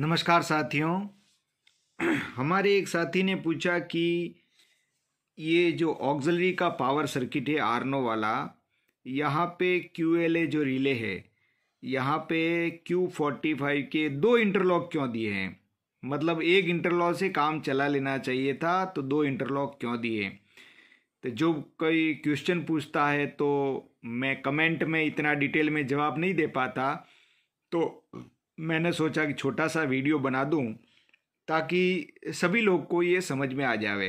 नमस्कार साथियों हमारे एक साथी ने पूछा कि ये जो ऑक्जलरी का पावर सर्किट है आरनो वाला यहाँ पे क्यू एल ए जो रिले है यहाँ पे क्यू फोर्टी फाइव के दो इंटरलॉक क्यों दिए हैं मतलब एक इंटरलॉक से काम चला लेना चाहिए था तो दो इंटरलॉक क्यों दिए तो जो कोई क्वेश्चन पूछता है तो मैं कमेंट में इतना डिटेल में जवाब नहीं दे पाता तो मैंने सोचा कि छोटा सा वीडियो बना दूं ताकि सभी लोग को ये समझ में आ जावे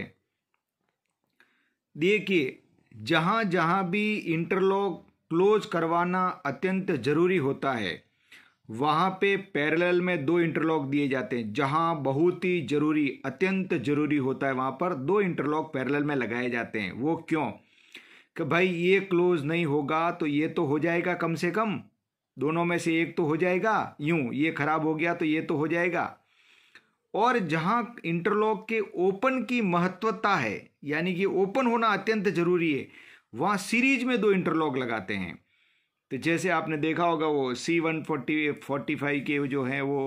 देखिए जहाँ जहाँ भी इंटरलॉक क्लोज करवाना अत्यंत ज़रूरी होता है वहाँ पे पैरेलल में दो इंटरलॉक दिए जाते हैं जहाँ बहुत ही ज़रूरी अत्यंत ज़रूरी होता है वहाँ पर दो इंटरलॉक पैरेलल में लगाए जाते हैं वो क्यों कि भाई ये क्लोज नहीं होगा तो ये तो हो जाएगा कम से कम दोनों में से एक तो हो जाएगा यूं ये खराब हो गया तो ये तो हो जाएगा और जहां इंटरलॉक के ओपन की महत्वता है यानी कि ओपन होना अत्यंत जरूरी है वहां सीरीज में दो इंटरलॉक लगाते हैं तो जैसे आपने देखा होगा वो C one forty forty five के जो हैं वो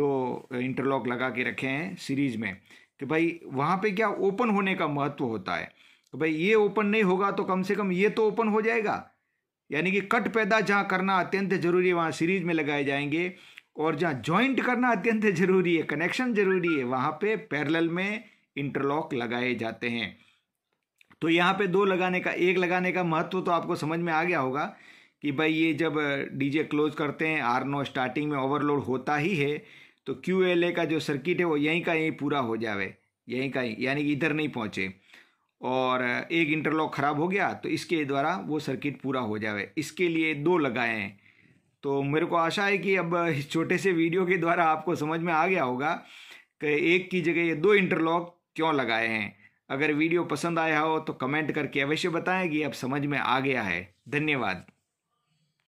दो इंटरलॉक लगा के रखे हैं सीरीज में कि भाई वहाँ पे क्या ओपन होने का महत्व होता है तो भाई ये ओपन नहीं होगा तो कम से कम ये तो ओपन हो जाएगा यानी कि कट पैदा जहाँ करना अत्यंत जरूरी है वहाँ सीरीज में लगाए जाएंगे और जहाँ ज्वाइंट करना अत्यंत जरूरी है कनेक्शन जरूरी है वहाँ पे पैरेलल में इंटरलॉक लगाए जाते हैं तो यहाँ पे दो लगाने का एक लगाने का महत्व तो आपको समझ में आ गया होगा कि भाई ये जब डीजे क्लोज करते हैं आर नो स्टार्टिंग में ओवरलोड होता ही है तो क्यू एल ए का जो सर्किट है वो यहीं का यहीं पूरा हो जावे यहीं का यानी कि इधर नहीं पहुँचे और एक इंटरलॉक ख़राब हो गया तो इसके द्वारा वो सर्किट पूरा हो जाए इसके लिए दो लगाए हैं तो मेरे को आशा है कि अब इस छोटे से वीडियो के द्वारा आपको समझ में आ गया होगा कि एक की जगह ये दो इंटरलॉक क्यों लगाए हैं अगर वीडियो पसंद आया हो तो कमेंट करके अवश्य बताएं कि अब समझ में आ गया है धन्यवाद